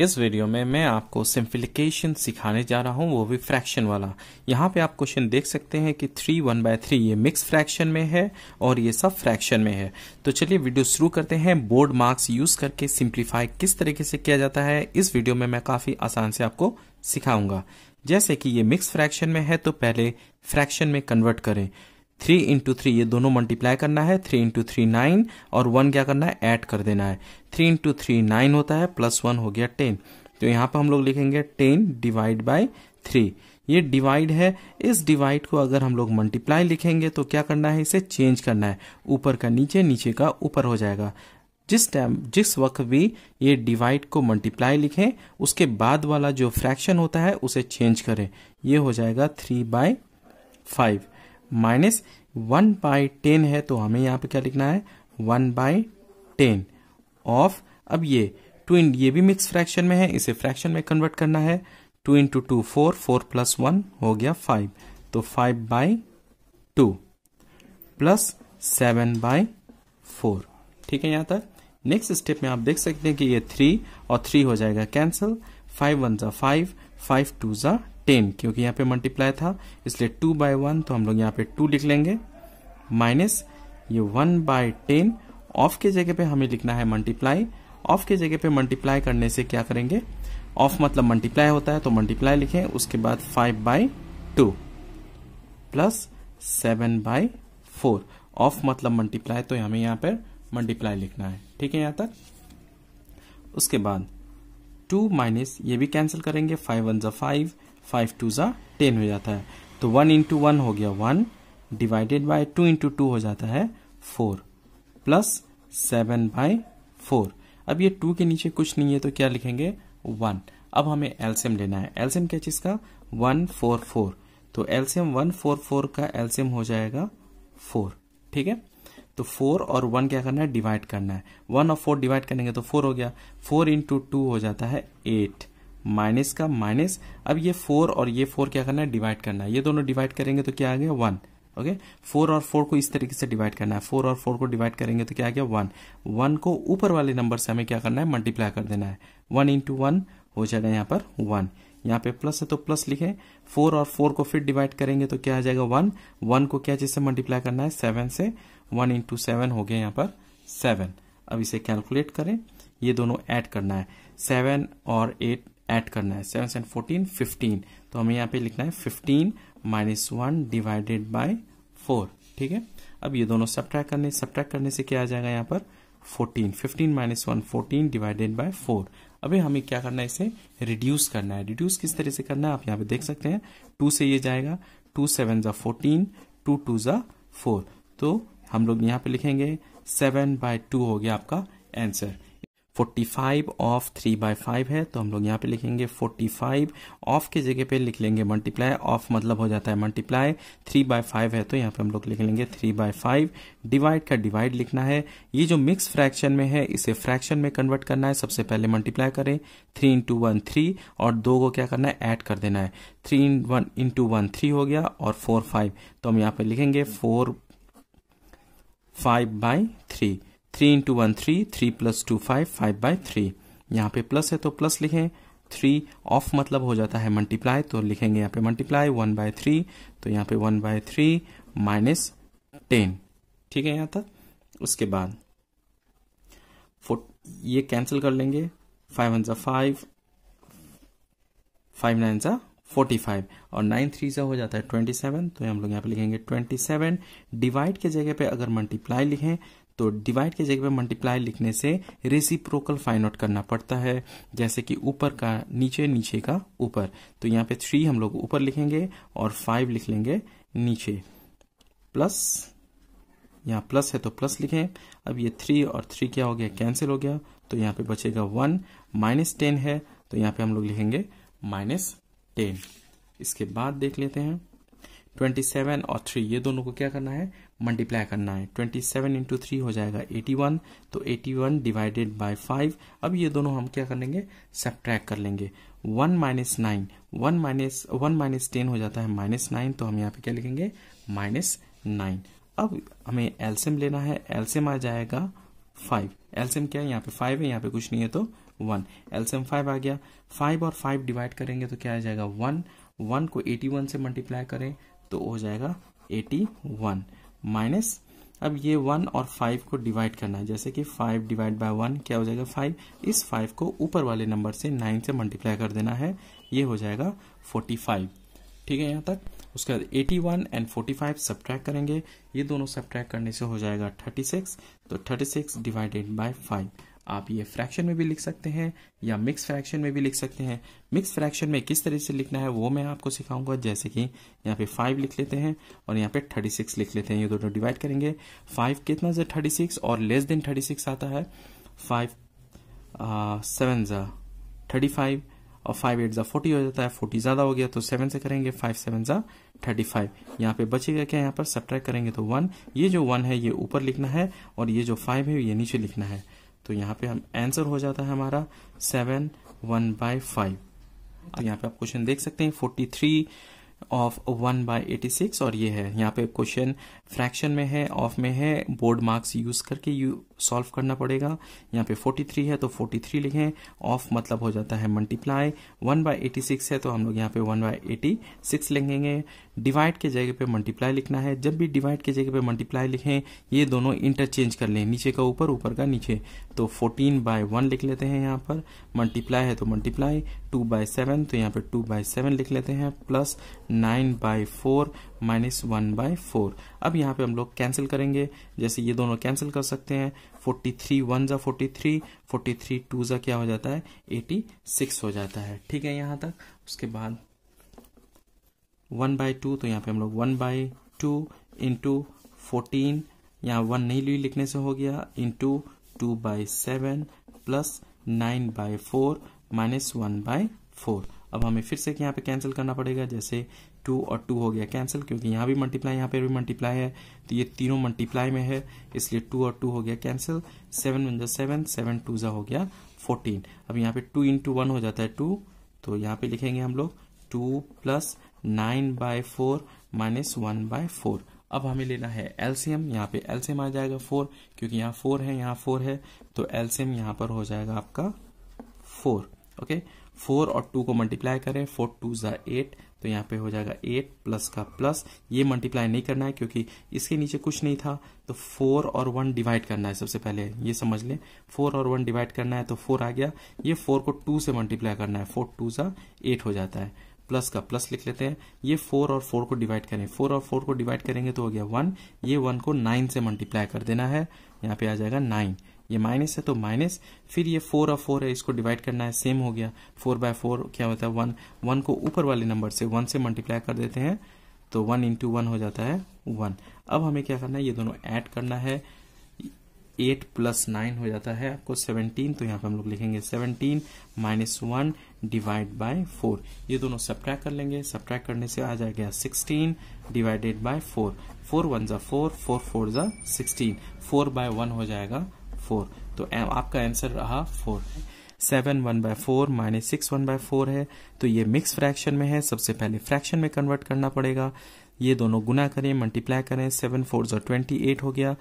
इस वीडियो में मैं आपको सिंप्लीकेशन सिखाने जा रहा हूं वो भी फ्रैक्शन वाला यहाँ पे आप क्वेश्चन देख सकते हैं कि थ्री वन बाय थ्री ये मिक्स फ्रैक्शन में है और ये सब फ्रैक्शन में है तो चलिए वीडियो शुरू करते हैं बोर्ड मार्क्स यूज करके सिंप्लीफाई किस तरीके से किया जाता है इस वीडियो में मैं काफी आसान से आपको सिखाऊंगा जैसे कि ये मिक्स फ्रैक्शन में है तो पहले फ्रैक्शन में कन्वर्ट करें थ्री इंटू थ्री ये दोनों मल्टीप्लाई करना है थ्री इंटू थ्री नाइन और वन क्या करना है ऐड कर देना है थ्री इंटू थ्री नाइन होता है प्लस वन हो गया टेन तो यहाँ पर हम लोग लिखेंगे टेन डिवाइड बाई थ्री ये डिवाइड है इस डिवाइड को अगर हम लोग मल्टीप्लाई लिखेंगे तो क्या करना है इसे चेंज करना है ऊपर का नीचे नीचे का ऊपर हो जाएगा जिस टाइम जिस वक्त भी ये डिवाइड को मल्टीप्लाई लिखें उसके बाद वाला जो फ्रैक्शन होता है उसे चेंज करें ये हो जाएगा three by five minus one by ten है तो हमें यहाँ पे क्या लिखना है वन बाई टेन ऑफ अब ये टू इन ये भी मिक्स फ्रैक्शन में है इसे फ्रैक्शन में कन्वर्ट करना है two into two four four plus one हो गया फाइव तो five by two plus seven by four ठीक है यहाँ तक नेक्स्ट स्टेप में आप देख सकते हैं कि ये थ्री और थ्री हो जाएगा कैंसिल फाइव वन ज़ा फाइव फाइव टू ज़ा टेन क्योंकि यहाँ पे मल्टीप्लाई था इसलिए टू बाय वन तो हम लोग यहाँ पे टू लिख लेंगे माइनस ये वन बाय टेन ऑफ के जगह पे हमें लिखना है मल्टीप्लाई ऑफ के जगह पे मल्टीप्लाई करने से क्या करेंगे ऑफ मतलब मल्टीप्लाई होता है तो मल्टीप्लाई लिखें उसके बाद five by two plus seven by four of मतलब मल्टीप्लाई तो हमें यहाँ पर मल्टीप्लाई लिखना है ठीक है यहाँ तक उसके बाद टू माइनस ये भी कैंसिल करेंगे फाइव वन जो फाइव फाइव टू ज़ा टेन हो जाता है तो वन इंटू वन हो गया one divided by two into two हो जाता है four plus seven by four अब ये टू के नीचे कुछ नहीं है तो क्या लिखेंगे वन अब हमें एल्सियम लेना है एल्सियम क्या चीज का वन फोर फोर तो एल्सियम वन फोर फोर का एल्सियम हो जाएगा फोर ठीक है तो फोर और वन क्या करना है डिवाइड करना है वन और फोर डिवाइड करेंगे तो फोर हो गया फोर इंटू टू हो जाता है एट माइनस का माइनस अब ये फोर और ये फोर क्या करना है डिवाइड करना है ये दोनों डिवाइड करेंगे तो क्या आ गया वन ओके फोर और फोर को इस तरीके से डिवाइड करना है फोर और फोर को डिवाइड करेंगे तो क्या आ गया वन वन को ऊपर वाले नंबर से हमें क्या करना है मल्टीप्लाई कर देना है वन इंटू वन हो जाएगा यहाँ पर वन यहाँ पे प्लस है तो प्लस लिखे फोर और फोर को फिर डिवाइड करेंगे तो क्या आ जाएगा वन वन को क्या चीज से मल्टीप्लाई करना है सेवन से वन इंटू सेवन हो गया यहाँ पर सेवन अब इसे कैलकुलेट करें ये दोनों ऐड करना है सेवन और एट ऐड करना है सेवन सेवन फोर्टीन फिफ्टीन तो हमें यहाँ पे लिखना है fifteen minus one divided by four ठीक है अब ये दोनों सब करने सब करने से क्या आ जाएगा यहाँ पर fourteen fifteen minus one fourteen divided by four अभी हमें क्या करना है इसे रिड्यूस करना है रिड्यूस किस तरह से करना है आप यहाँ पे देख सकते हैं टू से ये जाएगा टू सेवन जा फोर्टीन टू टू जा फोर तो हम लोग यहाँ पे लिखेंगे सेवन बाय टू हो गया आपका आंसर 45 ऑफ 3 बाय फाइव है तो हम लोग यहाँ पे लिखेंगे 45 ऑफ की जगह पे लिख लेंगे मल्टीप्लाई ऑफ मतलब हो जाता है मल्टीप्लाई 3 बाय फाइव है तो यहाँ पे हम लोग लिख लेंगे 3 बाय फाइव डिवाइड का डिवाइड लिखना है ये जो मिक्स फ्रैक्शन में है इसे फ्रैक्शन में कन्वर्ट करना है सबसे पहले मल्टीप्लाई करें थ्री इंटू वन थ्री और दो को क्या करना है ऐड कर देना है three one into one three हो गया और फोर फाइव तो हम यहाँ पे लिखेंगे four five by three three into one three three plus two five five by three यहाँ पे प्लस है तो प्लस लिखें थ्री ऑफ मतलब हो जाता है मल्टीप्लाई तो लिखेंगे यहाँ पे मल्टीप्लाई वन बाय थ्री तो यहाँ पे one by three minus ten ठीक है यहाँ तक उसके बाद ये कैंसिल कर लेंगे फाइव वन ज़ा फाइव फाइव नाइन ज़ा फोर्टी फाइव और नाइन थ्री जो हो जाता है ट्वेंटी सेवन तो हम लोग यहाँ पे लिखेंगे ट्वेंटी सेवन डिवाइड के जगह पे अगर मल्टीप्लाई लिखें तो डिवाइड की जगह पर मल्टीप्लाई लिखने से रेसिप्रोकल फाइंड आउट करना पड़ता है जैसे कि ऊपर का नीचे नीचे का ऊपर तो यहाँ पे थ्री हम लोग ऊपर लिखेंगे और फाइव लिख लेंगे नीचे प्लस यहाँ प्लस है तो प्लस लिखें अब ये थ्री और थ्री क्या हो गया कैंसिल हो गया तो यहाँ पे बचेगा वन माइनस टेन है तो यहाँ पे हम लोग लिखेंगे माइनस टेन इसके बाद देख लेते हैं ट्वेंटी सेवन और थ्री ये दोनों को क्या करना है मल्टीप्लाई करना है ट्वेंटी सेवन इंटू थ्री हो जाएगा एटी वन तो eighty one divided by five अब ये दोनों हम क्या कर लेंगे सब्ट्रैक कर लेंगे one minus nine one minus one minus ten हो जाता है माइनस नाइन तो हम यहाँ पे क्या लिखेंगे माइनस नाइन अब हमें एल्सियम लेना है एल्सियम आ जाएगा फाइव एल्सियम क्या है यहाँ पे फाइव है यहाँ पे कुछ नहीं है तो वन एल्सियम फाइव आ गया फाइव और फाइव डिवाइड करेंगे तो क्या आ जाएगा वन वन को एटी वन से मल्टीप्लाई करें तो हो जाएगा एटी वन माइनस अब ये वन और फाइव को डिवाइड करना है जैसे कि फाइव डिवाइड बाय वन क्या हो जाएगा फाइव इस फाइव को ऊपर वाले नंबर से नाइन से मल्टीप्लाई कर देना है ये हो जाएगा फोर्टी फाइव ठीक है यहाँ तक उसके बाद eighty one and forty five subtract करेंगे ये दोनों सब्ट्रैक्ट करने से हो जाएगा थर्टी सिक्स तो thirty six divided by five आप ये फ्रैक्शन में भी लिख सकते हैं या मिक्स फ्रैक्शन में भी लिख सकते हैं मिक्स फ्रैक्शन में किस तरह से लिखना है वो मैं आपको सिखाऊंगा जैसे कि यहाँ पे फाइव लिख लेते हैं और यहाँ पे थर्टी सिक्स लिख लेते हैं ये दोनों डिवाइड करेंगे फाइव कितना जो थर्टी सिक्स और लेस देन थर्टी सिक्स आता है फाइव सेवन ज़ा थर्टी फाइव और फाइव एट ज़ा फोर्टी हो जाता है फोर्टी ज़्यादा हो गया तो सेवन से करेंगे फाइव सेवन ज़ा थर्टी फाइव यहाँ पे बचेगा क्या यहाँ पर सब करेंगे तो वन ये जो वन है ये ऊपर लिखना है और ये जो फाइव है ये नीचे लिखना है तो यहाँ पे हम आंसर हो जाता है हमारा सेवन वन बाय फाइव तो यहाँ पे आप क्वेश्चन देख सकते हैं forty three of one by eighty six और ये है यहाँ पे क्वेश्चन फ्रैक्शन में है ऑफ में है बोर्ड मार्क्स यूज करके यू सॉल्व करना पड़ेगा यहाँ पे फोर्टी थ्री है तो फोर्टी थ्री लिखें ऑफ मतलब हो जाता है multiply one by eighty six है तो हम लोग यहाँ पे वन बाय एटी सिक्स लिखेंगे डिवाइड के जगह पे मल्टीप्लाई लिखना है जब भी डिवाइड के जगह पे मल्टीप्लाई लिखें ये दोनों इंटरचेंज कर लें नीचे का ऊपर ऊपर का नीचे तो फोर्टीन बाय वन लिख लेते हैं यहाँ पर मल्टीप्लाई है तो मल्टीप्लाई टू बाय सेवन तो यहाँ पे टू बाय सेवन लिख लेते हैं plus nine by four minus one by four अब यहाँ पे हम लोग कैंसिल करेंगे जैसे ये दोनों कैंसिल कर सकते हैं फोर्टी थ्री वन ज़ा forty three forty three two ज़ा क्या हो जाता है एटी सिक्स हो जाता है ठीक है यहाँ तक उसके बाद वन बाई टू तो यहाँ पे हम लोग one by two into fourteen यहाँ वन नहीं ली लिखने से हो गया into two by seven plus nine by four minus one by four अब हमें फिर से यहाँ पे कैंसिल करना पड़ेगा जैसे टू और टू हो गया कैंसिल क्योंकि यहाँ भी मल्टीप्लाई यहाँ पे भी मल्टीप्लाई है तो ये तीनों मल्टीप्लाई में है इसलिए टू और टू हो गया कैंसिल सेवन वन जो सेवन सेवन टू जो हो गया फोर्टीन अब यहाँ पे टू इंटू वन हो जाता है टू तो यहाँ पे लिखेंगे हम लोग two plus nine by four minus one by four अब हमें लेना है एलसीएम यहाँ पे एलसीएम आ जाएगा फोर क्योंकि यहाँ फोर है यहाँ फोर है तो एलसीएम यहाँ पर हो जाएगा आपका फोर ओके फोर और टू को मल्टीप्लाई करें फोर टू ज़ा एट तो यहाँ पे हो जाएगा एट प्लस का प्लस ये मल्टीप्लाई नहीं करना है क्योंकि इसके नीचे कुछ नहीं था तो फोर और वन डिवाइड करना है सबसे पहले ये समझ लें फोर और वन डिवाइड करना है तो फोर आ गया ये फोर को टू से मल्टीप्लाई करना है फोर टू ज़ा एट हो जाता है प्लस का प्लस लिख लेते हैं ये फोर और फोर को डिवाइड करें फोर और फोर को डिवाइड करेंगे तो हो गया वन ये वन को नाइन से मल्टीप्लाई कर देना है यहाँ पे आ जाएगा नाइन ये माइनस है तो माइनस फिर ये फोर और फोर है इसको डिवाइड करना है सेम हो गया फोर बाय फोर क्या होता है वन वन को ऊपर वाले नंबर से वन से मल्टीप्लाई कर देते हैं तो वन इंटू वन हो जाता है वन अब हमें क्या करना है ये दोनों ऐड करना है एट प्लस नाइन हो जाता है आपको सेवनटीन तो यहाँ पे हम लोग लिखेंगे seventeen minus one divide by four ये दोनों सब्ट्रैक कर लेंगे सब्ट्रैक करने से आ जाएगा sixteen divided by four four one जा फोर फोर फोर जा सिक्सटीन फोर बाय वन हो जाएगा फोर तो आपका आंसर रहा four seven one by four minus six one by four है तो ये मिक्स फ्रैक्शन में है सबसे पहले फ्रैक्शन में कन्वर्ट करना पड़ेगा ये दोनों गुना करें मल्टीप्लाई करें सेवन फोर जो ट्वेंटी एट हो गया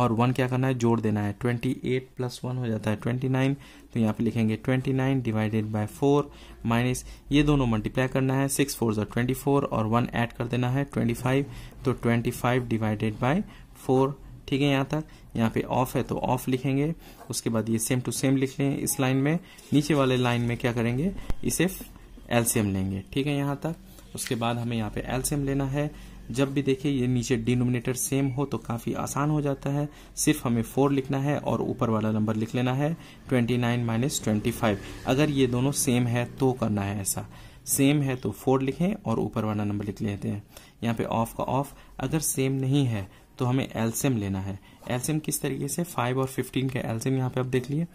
और वन क्या करना है जोड़ देना है ट्वेंटी एट प्लस वन हो जाता है ट्वेंटी नाइन तो यहाँ पे लिखेंगे twenty nine divided by four minus ये दोनों मल्टीप्लाई करना है सिक्स फोर जो ट्वेंटी फोर और वन ऐड कर देना है ट्वेंटी फाइव तो twenty five divided by four ठीक है यहाँ तक यहाँ पे ऑफ है तो ऑफ लिखेंगे उसके बाद ये सेम टू सेम लिख लें इस लाइन में नीचे वाले लाइन में क्या करेंगे इसे एलसीएम लेंगे ठीक है यहाँ तक उसके बाद हमें यहाँ पे एलसीएम लेना है जब भी देखिए ये नीचे डिनोमिनेटर सेम हो तो काफी आसान हो जाता है सिर्फ हमें फोर लिखना है और ऊपर वाला नंबर लिख लेना है twenty nine minus twenty five अगर ये दोनों सेम है तो करना है ऐसा सेम है तो फोर लिखें और ऊपर वाला नंबर लिख लेते हैं यहाँ पे ऑफ का ऑफ अगर सेम नहीं है तो हमें एल्सियम लेना है एल्सियम किस तरीके से फाइव और फिफ्टीन का एल्सियम यहाँ पे आप देख लिए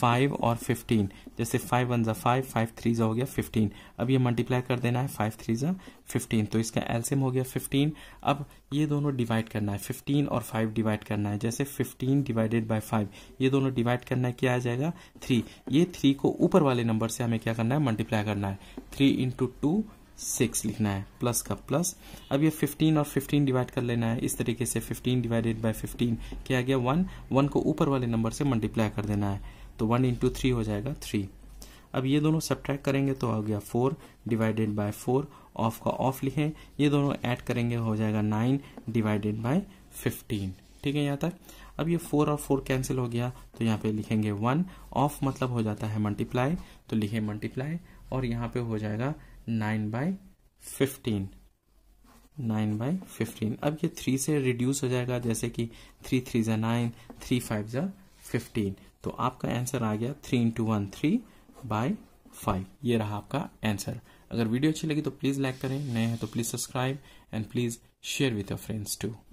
फाइव और फिफ्टीन जैसे फाइव वन ज़ा फाइव फाइव थ्री जो हो गया फिफ्टीन अब ये मल्टीप्लाई कर देना है फाइव थ्री ज़ा फिफ्टीन तो इसका एल्सियम हो गया फिफ्टीन अब ये दोनों डिवाइड करना है फिफ्टीन और फाइव डिवाइड करना है जैसे फिफ्टीन डिवाइडेड बाई फाइव ये दोनों डिवाइड करना है क्या आ जाएगा थ्री ये थ्री को ऊपर वाले नंबर से हमें क्या करना है मल्टीप्लाई करना है थ्री इंटू टू सिक्स लिखना है प्लस का प्लस अब ये फिफ्टीन और फिफ्टीन डिवाइड कर लेना है इस तरीके से फिफ्टीन डिवाइडेड बाय फिफ्टीन क्या गया वन वन को ऊपर वाले नंबर से मल्टीप्लाई कर देना है तो वन इंटू थ्री हो जाएगा थ्री अब ये दोनों सब्ट्रैक्ट करेंगे तो आ गया four divided by four of का ऑफ लिखें ये दोनों ऐड करेंगे हो जाएगा नाइन डिवाइडेड बाय फिफ्टीन ठीक है यहाँ तक अब ये फोर और फोर कैंसिल हो गया तो यहाँ पे लिखेंगे वन ऑफ मतलब हो जाता है मल्टीप्लाई तो लिखे मल्टीप्लाई और यहाँ पे हो जाएगा nine by fifteen nine by fifteen अब ये थ्री से रिड्यूस हो जाएगा जैसे कि थ्री थ्री ज़ा नाइन थ्री फाइव ज़ा फिफ्टीन तो आपका आंसर आ गया three into one three by five ये रहा आपका आंसर अगर वीडियो अच्छी लगी तो प्लीज़ लाइक करें नए हैं तो please subscribe and please share with your friends to